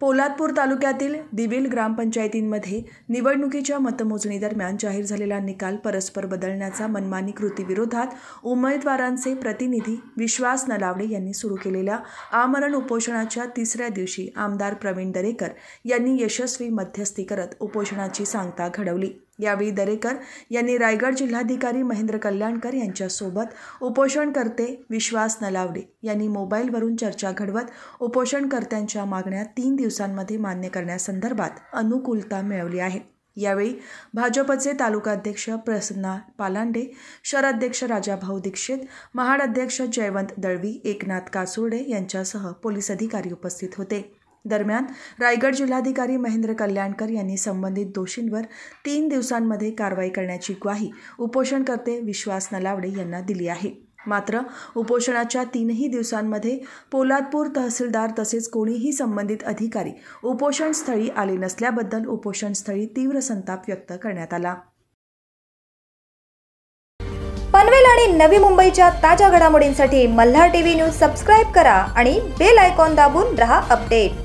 पोलादपूर तालुक्यातील दिविल ग्रामपंचायतींमध्ये निवडणुकीच्या मतमोजणीदरम्यान जाहीर झालेला निकाल परस्पर बदलण्याचा मनमानी कृतीविरोधात उमेदवारांचे प्रतिनिधी विश्वास नलावडे यांनी सुरू केलेल्या आमरण उपोषणाच्या तिसऱ्या दिवशी आमदार प्रवीण दरेकर यांनी यशस्वी मध्यस्थी करत उपोषणाची सांगता घडवली यावेळी दरेकर यांनी रायगड जिल्हाधिकारी महेंद्र कल्याणकर यांच्यासोबत उपोषणकर्ते विश्वास नलावडे यांनी मोबाईलवरून चर्चा घडवत उपोषणकर्त्यांच्या मागण्या तीन दिवसांमध्ये मान्य करण्यासंदर्भात अनुकूलता मिळवली आहे यावेळी भाजपचे तालुकाध्यक्ष प्रसन्ना पालांडे शहराध्यक्ष राजाभाऊ दीक्षित महाड अध्यक्ष जयवंत दळवी एकनाथ कासुर्डे यांच्यासह पोलीस अधिकारी उपस्थित होते दरम्यान रायगड जिल्हाधिकारी महेंद्र कल्याणकर यांनी संबंधित दोषींवर तीन दिवसांमध्ये कारवाई करण्याची ग्वाही उपोषणकर्ते विश्वास नलावडे यांना दिली आहे मात्र उपोषणाच्या तीनही दिवसांमध्ये पोलादपूर तहसीलदार तसेच कोणीही संबंधित अधिकारी उपोषणस्थळी आले नसल्याबद्दल उपोषणस्थळी तीव्र संताप व्यक्त करण्यात आला पनवेल आणि नवी मुंबईच्या ताज्या घडामोडींसाठी मल्हार टीव्ही न्यूज सबस्क्राईब करा आणि बेल आयकॉन दाबून रहा अपडेट